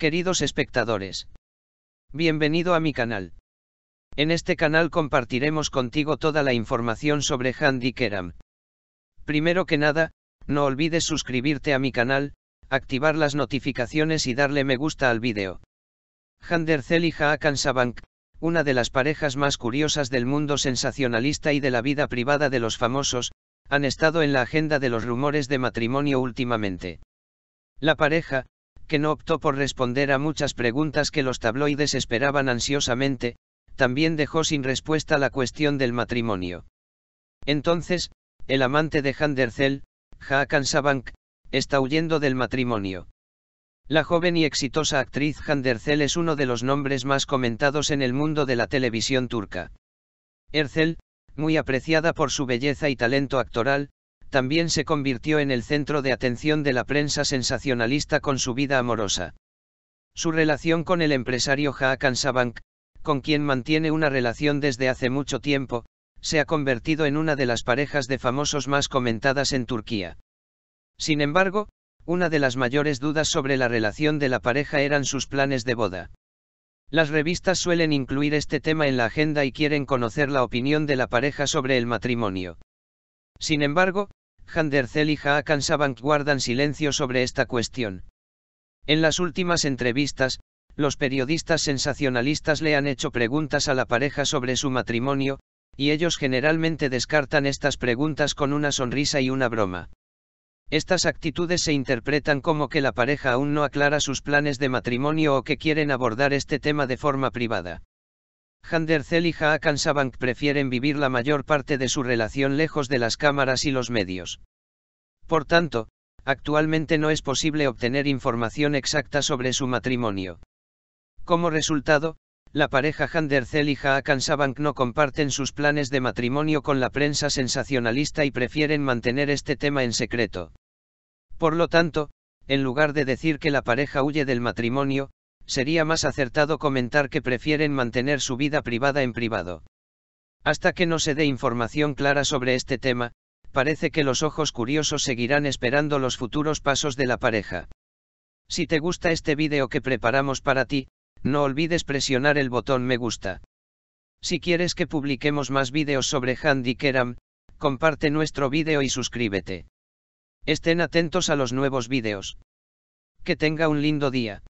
Queridos espectadores. Bienvenido a mi canal. En este canal compartiremos contigo toda la información sobre Handy Keram. Primero que nada, no olvides suscribirte a mi canal, activar las notificaciones y darle me gusta al vídeo. Handercel y Hakan una de las parejas más curiosas del mundo sensacionalista y de la vida privada de los famosos, han estado en la agenda de los rumores de matrimonio últimamente. La pareja, que no optó por responder a muchas preguntas que los tabloides esperaban ansiosamente, también dejó sin respuesta la cuestión del matrimonio. Entonces, el amante de Handercel, Haakan Sabank, está huyendo del matrimonio. La joven y exitosa actriz Handercel es uno de los nombres más comentados en el mundo de la televisión turca. Ercel, muy apreciada por su belleza y talento actoral, también se convirtió en el centro de atención de la prensa sensacionalista con su vida amorosa. Su relación con el empresario Haakan Sabank, con quien mantiene una relación desde hace mucho tiempo, se ha convertido en una de las parejas de famosos más comentadas en Turquía. Sin embargo, una de las mayores dudas sobre la relación de la pareja eran sus planes de boda. Las revistas suelen incluir este tema en la agenda y quieren conocer la opinión de la pareja sobre el matrimonio. Sin embargo, Handercel y Hakan guardan silencio sobre esta cuestión. En las últimas entrevistas, los periodistas sensacionalistas le han hecho preguntas a la pareja sobre su matrimonio, y ellos generalmente descartan estas preguntas con una sonrisa y una broma. Estas actitudes se interpretan como que la pareja aún no aclara sus planes de matrimonio o que quieren abordar este tema de forma privada. Handerzel y Hakan prefieren vivir la mayor parte de su relación lejos de las cámaras y los medios. Por tanto, actualmente no es posible obtener información exacta sobre su matrimonio. Como resultado, la pareja Handerzell y Hakan no comparten sus planes de matrimonio con la prensa sensacionalista y prefieren mantener este tema en secreto. Por lo tanto, en lugar de decir que la pareja huye del matrimonio, sería más acertado comentar que prefieren mantener su vida privada en privado. Hasta que no se dé información clara sobre este tema, parece que los ojos curiosos seguirán esperando los futuros pasos de la pareja. Si te gusta este vídeo que preparamos para ti, no olvides presionar el botón me gusta. Si quieres que publiquemos más vídeos sobre Handy Keram, comparte nuestro vídeo y suscríbete. Estén atentos a los nuevos vídeos. Que tenga un lindo día.